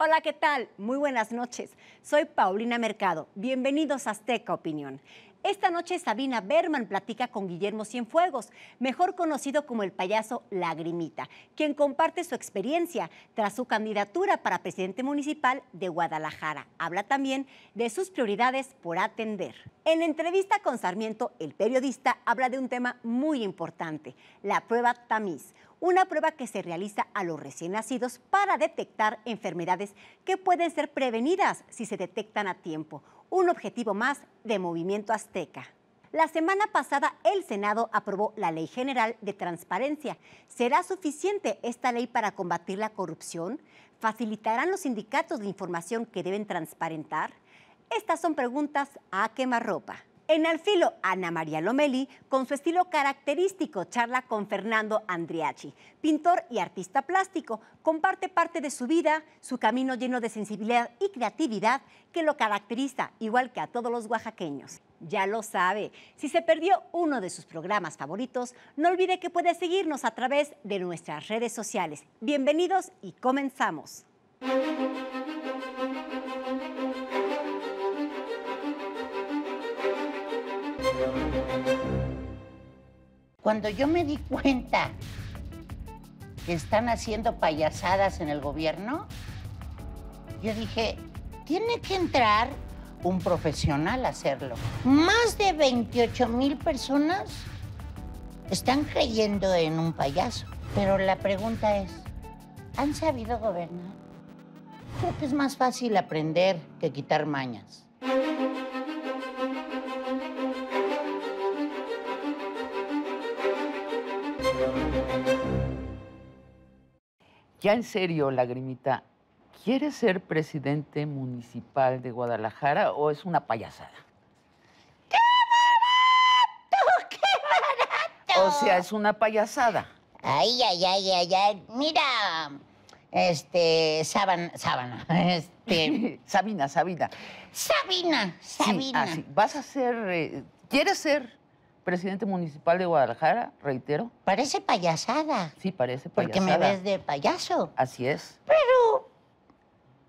Hola, ¿qué tal? Muy buenas noches. Soy Paulina Mercado. Bienvenidos a Azteca Opinión. Esta noche Sabina Berman platica con Guillermo Cienfuegos, mejor conocido como el payaso Lagrimita, quien comparte su experiencia tras su candidatura para presidente municipal de Guadalajara. Habla también de sus prioridades por atender. En la entrevista con Sarmiento, el periodista habla de un tema muy importante, la prueba tamiz, una prueba que se realiza a los recién nacidos para detectar enfermedades que pueden ser prevenidas si se detectan a tiempo un objetivo más de Movimiento Azteca. La semana pasada el Senado aprobó la Ley General de Transparencia. ¿Será suficiente esta ley para combatir la corrupción? ¿Facilitarán los sindicatos la información que deben transparentar? Estas son preguntas a quemarropa. En alfilo Filo, Ana María Lomeli, con su estilo característico, charla con Fernando Andriachi, pintor y artista plástico, comparte parte de su vida, su camino lleno de sensibilidad y creatividad que lo caracteriza, igual que a todos los oaxaqueños. Ya lo sabe, si se perdió uno de sus programas favoritos, no olvide que puede seguirnos a través de nuestras redes sociales. Bienvenidos y comenzamos. Cuando yo me di cuenta que están haciendo payasadas en el gobierno, yo dije, tiene que entrar un profesional a hacerlo. Más de 28 mil personas están creyendo en un payaso. Pero la pregunta es, ¿han sabido gobernar? Creo que es más fácil aprender que quitar mañas. en serio, Lagrimita, ¿quieres ser presidente municipal de Guadalajara o es una payasada? ¡Qué barato! ¡Qué barato! O sea, es una payasada. Ay, ay, ay, ay, ay. Mira, este, sábana, sábana, este... Sabina, Sabina. Sabina, Sabina. Vas a ser, eh, ¿quieres ser presidente municipal de Guadalajara, reitero. Parece payasada. Sí, parece payasada. Porque me ves de payaso. Así es. Pero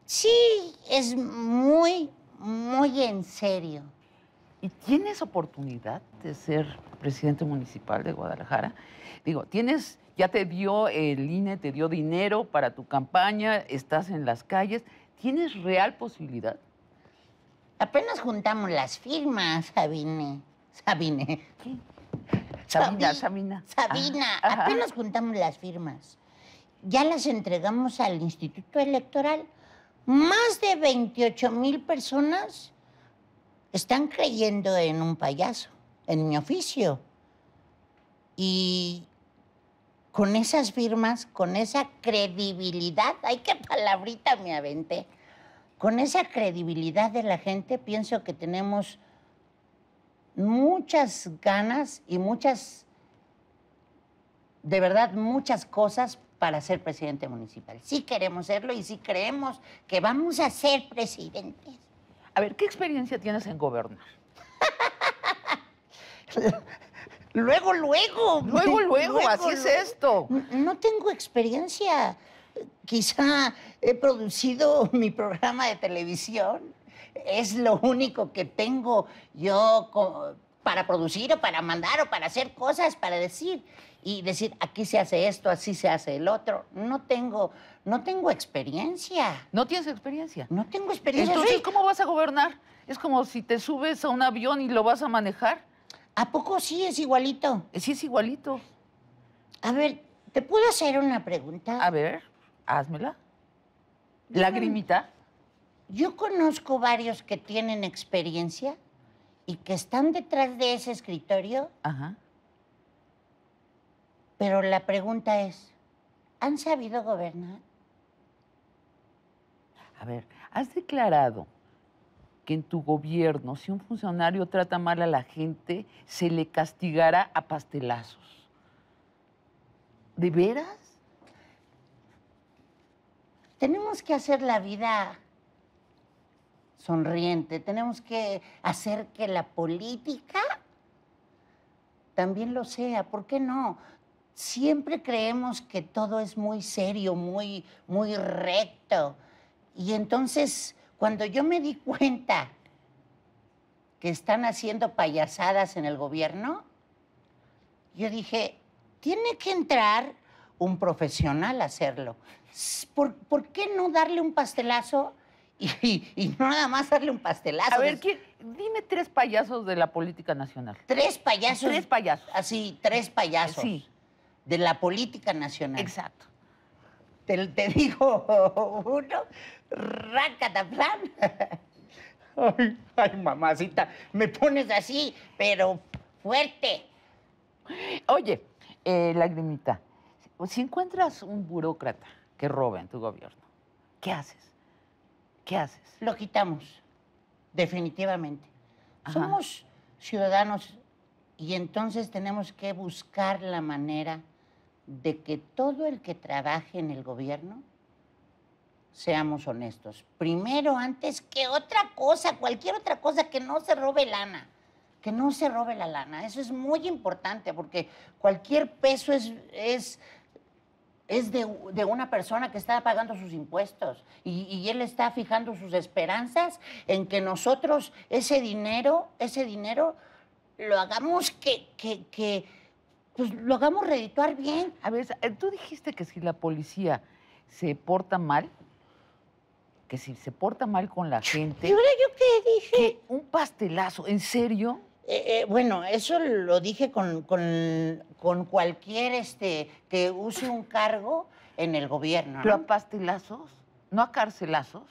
sí, es muy, muy en serio. ¿Y tienes oportunidad de ser presidente municipal de Guadalajara? Digo, tienes, ya te dio el INE, te dio dinero para tu campaña, estás en las calles. ¿Tienes real posibilidad? Apenas juntamos las firmas, Sabine. Sabine. Sabina, Sabina. Sabina, ah, apenas juntamos las firmas. Ya las entregamos al Instituto Electoral. Más de 28 mil personas están creyendo en un payaso, en mi oficio. Y con esas firmas, con esa credibilidad, ay, qué palabrita me aventé, con esa credibilidad de la gente, pienso que tenemos muchas ganas y muchas, de verdad, muchas cosas para ser presidente municipal. Sí queremos serlo y sí creemos que vamos a ser presidentes. A ver, ¿qué experiencia tienes en gobernar? luego, luego. Luego, luego, así es esto. No tengo experiencia. Quizá he producido mi programa de televisión es lo único que tengo yo para producir o para mandar o para hacer cosas, para decir. Y decir, aquí se hace esto, así se hace el otro. No tengo, no tengo experiencia. ¿No tienes experiencia? No tengo experiencia. Entonces, ¿cómo vas a gobernar? Es como si te subes a un avión y lo vas a manejar. ¿A poco sí es igualito? Eh, sí es igualito. A ver, ¿te puedo hacer una pregunta? A ver, házmela. ¿Lagrimita? Yo conozco varios que tienen experiencia y que están detrás de ese escritorio. Ajá. Pero la pregunta es, ¿han sabido gobernar? A ver, has declarado que en tu gobierno, si un funcionario trata mal a la gente, se le castigará a pastelazos. ¿De veras? Tenemos que hacer la vida sonriente. Tenemos que hacer que la política también lo sea. ¿Por qué no? Siempre creemos que todo es muy serio, muy, muy recto. Y entonces, cuando yo me di cuenta que están haciendo payasadas en el gobierno, yo dije, tiene que entrar un profesional a hacerlo. ¿Por, ¿Por, qué no darle un pastelazo y, no nada más darle un pastelazo. A ver, dime tres payasos de la política nacional. ¿Tres payasos? Tres payasos. Así, tres payasos. Sí. De la política nacional. Exacto. Te, digo uno, Racataflán. Ay, ay, mamacita, me pones así, pero fuerte. Oye, eh, lagrimita, si encuentras un burócrata que roba en tu gobierno, ¿qué haces? ¿Qué haces? Lo quitamos, definitivamente. Somos ciudadanos y entonces tenemos que buscar la manera de que todo el que trabaje en el gobierno seamos honestos. Primero, antes que otra cosa, cualquier otra cosa, que no se robe lana. Que no se robe la lana. Eso es muy importante porque cualquier peso es es de, una persona que está pagando sus impuestos y, él está fijando sus esperanzas en que nosotros ese dinero, ese dinero lo hagamos que, que, que pues lo hagamos redituar bien. A ver, eh, tú dijiste que si la policía se porta mal, que si se porta mal con la gente. ¿Y ahora yo qué dije? un pastelazo, ¿en serio? Eh, eh, bueno, eso lo dije con, con, cualquier este que use un cargo en el gobierno. ¿no? ¿Pero a pastelazos? ¿No a carcelazos?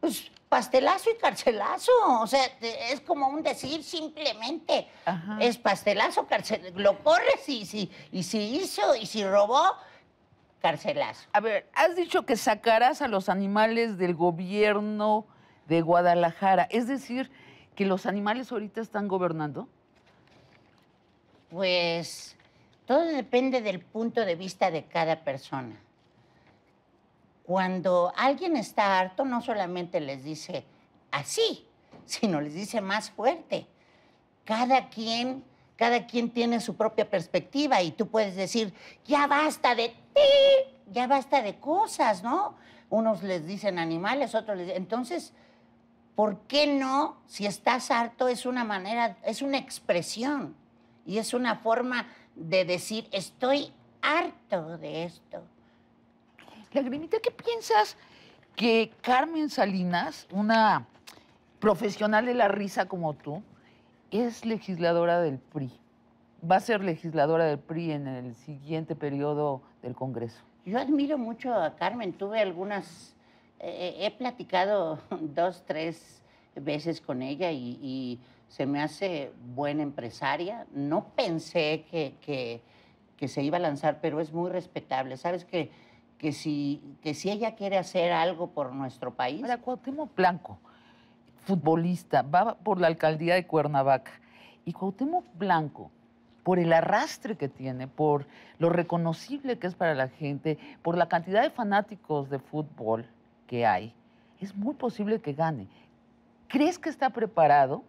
Pues pastelazo y carcelazo. O sea, es como un decir simplemente. Es pastelazo, carcelazo. Lo corres y y si hizo y si robó, carcelazo. A ver, has dicho que sacarás a los animales del gobierno de Guadalajara. Es decir, que los animales ahorita están gobernando? Pues todo depende del punto de vista de cada persona. Cuando alguien está harto, no solamente les dice así, sino les dice más fuerte. Cada quien, cada quien tiene su propia perspectiva y tú puedes decir, ya basta de ti, ya basta de cosas, ¿no? Unos les dicen animales, otros les dicen... Entonces, ¿Por qué no? Si estás harto es una manera, es una expresión y es una forma de decir, estoy harto de esto. Lagrimita, ¿qué piensas que Carmen Salinas, una profesional de la risa como tú, es legisladora del PRI? Va a ser legisladora del PRI en el siguiente periodo del Congreso. Yo admiro mucho a Carmen, tuve algunas he platicado dos, tres veces con ella y, se me hace buena empresaria. No pensé que, que, se iba a lanzar, pero es muy respetable. Sabes que, que, si, que si ella quiere hacer algo por nuestro país. Ahora, Cuauhtémoc Blanco, futbolista, va por la alcaldía de Cuernavaca. Y Cuauhtémoc Blanco, por el arrastre que tiene, por lo reconocible que es para la gente, por la cantidad de fanáticos de fútbol, hay, es muy posible que gane. ¿Crees que está preparado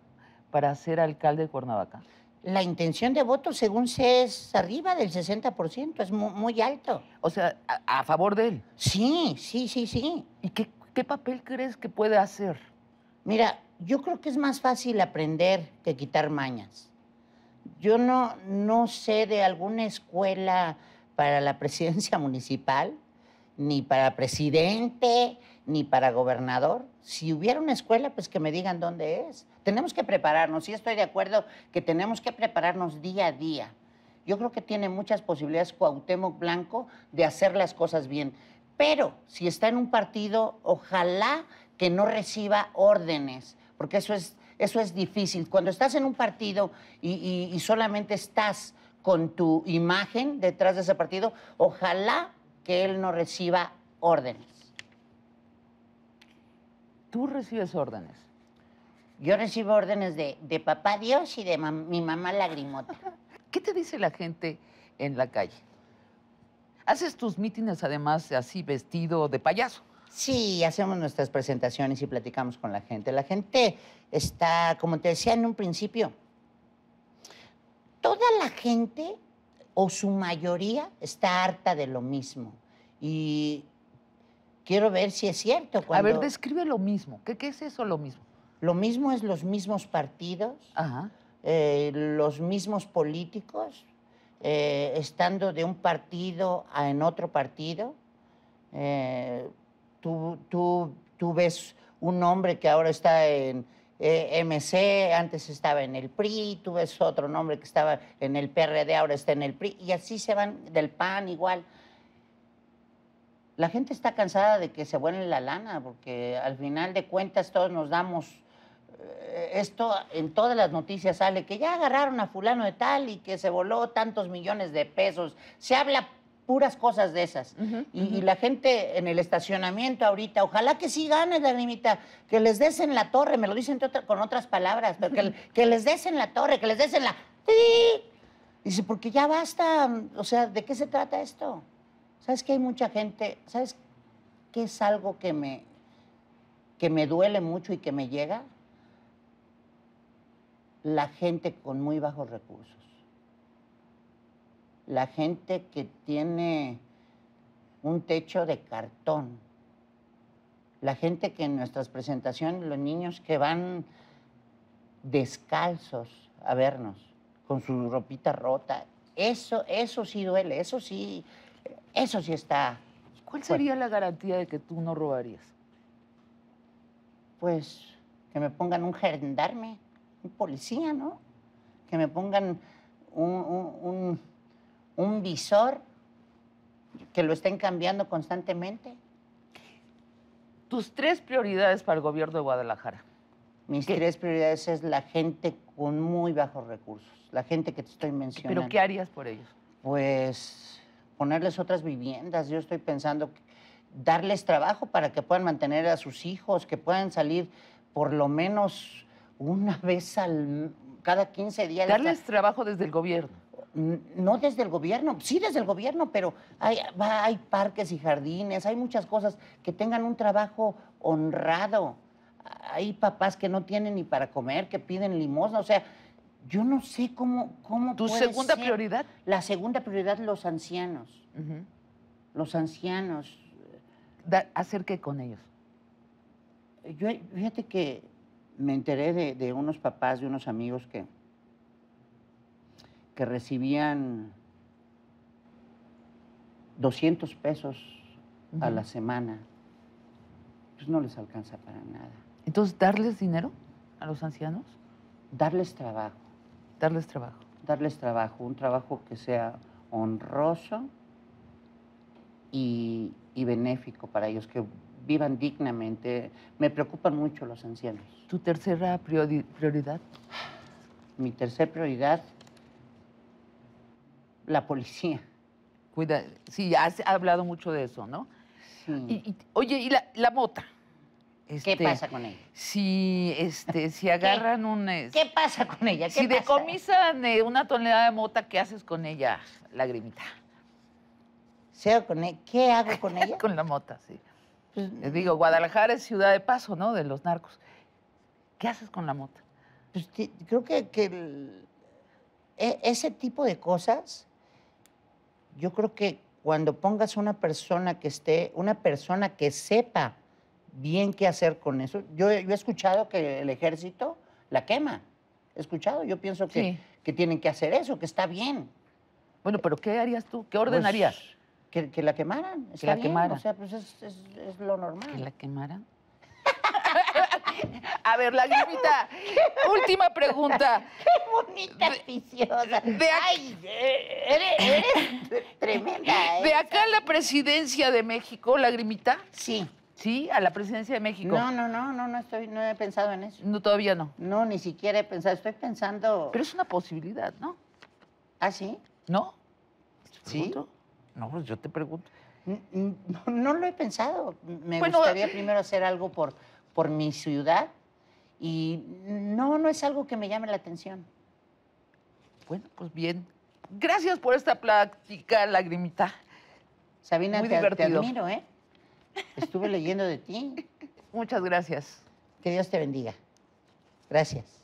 para ser alcalde de Cuernavaca? La intención de voto, según sé, es arriba del 60%, es muy, alto. O sea, a, favor de él. Sí, sí, sí, sí. ¿Y qué, papel crees que puede hacer? Mira, yo creo que es más fácil aprender que quitar mañas. Yo no, no sé de alguna escuela para la presidencia municipal ni para presidente, ni para gobernador. Si hubiera una escuela, pues que me digan dónde es. Tenemos que prepararnos, y estoy de acuerdo que tenemos que prepararnos día a día. Yo creo que tiene muchas posibilidades Cuauhtémoc Blanco de hacer las cosas bien. Pero si está en un partido, ojalá que no reciba órdenes, porque eso es, eso es difícil. Cuando estás en un partido y solamente estás con tu imagen detrás de ese partido, ojalá que él no reciba órdenes. ¿Tú recibes órdenes? Yo recibo órdenes de, papá Dios y de mi mamá lagrimota. ¿Qué te dice la gente en la calle? Haces tus mítines además así vestido de payaso. Sí, hacemos nuestras presentaciones y platicamos con la gente. La gente está, como te decía en un principio, toda la gente o su mayoría está harta de lo mismo. Y quiero ver si es cierto. A ver, describe lo mismo. ¿Qué, es eso lo mismo? Lo mismo es los mismos partidos, eh, los mismos políticos, eh, estando de un partido a en otro partido. Eh, tú, tú ves un hombre que ahora está en eh, MC, antes estaba en el PRI, tú otro nombre que estaba en el PRD, ahora está en el PRI, y así se van del PAN igual. La gente está cansada de que se vuelen la lana, porque al final de cuentas todos nos damos eh, esto en todas las noticias sale, que ya agarraron a fulano de tal y que se voló tantos millones de pesos. Se habla puras cosas de esas. y, la gente en el estacionamiento ahorita, ojalá que sí la limita, que les des en la torre, me lo dicen con otras palabras, pero que, les des en la torre, que les des en la... Dice, porque ya basta, o sea, ¿de qué se trata esto? ¿Sabes que hay mucha gente? ¿Sabes qué es algo que me, que me duele mucho y que me llega? La gente con muy bajos recursos la gente que tiene un techo de cartón, la gente que en nuestras presentaciones, los niños que van descalzos a vernos, con su ropita rota, eso, eso sí duele, eso sí, eso sí está. ¿Cuál sería la garantía de que tú no robarías? Pues que me pongan un gendarme, un policía, ¿no? Que me pongan un un visor que lo estén cambiando constantemente. Tus tres prioridades para el gobierno de Guadalajara. Mis tres prioridades es la gente con muy bajos recursos, la gente que te estoy mencionando. ¿Pero qué harías por ellos? Pues ponerles otras viviendas. Yo estoy pensando darles trabajo para que puedan mantener a sus hijos, que puedan salir por lo menos una vez al cada 15 días. Darles trabajo desde el gobierno no desde el gobierno, sí desde el gobierno, pero hay, parques y jardines, hay muchas cosas que tengan un trabajo honrado. Hay papás que no tienen ni para comer, que piden limosna, o sea, yo no sé cómo... cómo ¿Tu segunda prioridad? La segunda prioridad, los ancianos. Los ancianos. ¿Hacer qué con ellos? Yo, fíjate que me enteré de unos papás, de unos amigos que que recibían 200 pesos a la semana, pues no les alcanza para nada. Entonces, ¿darles dinero a los ancianos? Darles trabajo. Darles trabajo. Darles trabajo, un trabajo que sea honroso y, benéfico para ellos, que vivan dignamente. Me preocupan mucho los ancianos. ¿Tu tercera prioridad? Mi tercera prioridad la policía. Cuida, sí, has hablado mucho de eso, ¿no? Sí. Y, oye, ¿y la, mota? ¿Qué este, pasa con ella? Si, este, si agarran un... ¿Qué pasa con ella? si decomisan eh, una tonelada de mota, ¿qué haces con ella, lagrimita? E, ¿Qué hago con ella? con la mota, sí. Les pues, digo, Guadalajara es ciudad de paso, ¿no? De los narcos. ¿Qué haces con la mota? Pues creo que, e, ese tipo de cosas yo creo que cuando pongas una persona que esté, una persona que sepa bien qué hacer con eso, yo, he escuchado que el ejército la quema. He escuchado, yo pienso que, que tienen que hacer eso, que está bien. Bueno, pero ¿qué harías tú? ¿Qué pues, ordenarías? que, la quemaran. que la quemaran. O sea, pues es, es, es lo normal. ¿Que la quemaran? A ver, Lagrimita, última pregunta. Qué bonita, viciosa. De Ay, eh, eres, tremenda. ¿eh? ¿De acá a la presidencia de México, Lagrimita? Sí. ¿Sí? ¿A la presidencia de México? No, no, no, no, no estoy, no he pensado en eso. No, todavía no. No, ni siquiera he pensado, estoy pensando. Pero es una posibilidad, ¿no? ¿Ah, sí? ¿No? ¿Sí? No, pues yo te pregunto. No, lo he pensado. Me gustaría primero hacer algo por por mi ciudad y no, no es algo que me llame la atención. Bueno, pues bien. Gracias por esta plática, lagrimita. Sabina, te admiro, ¿eh? Estuve leyendo de ti. Muchas gracias. Que Dios te bendiga. Gracias.